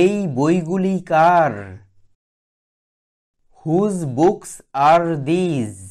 এই বইগুলি কার হুজ বুকস আর দিজ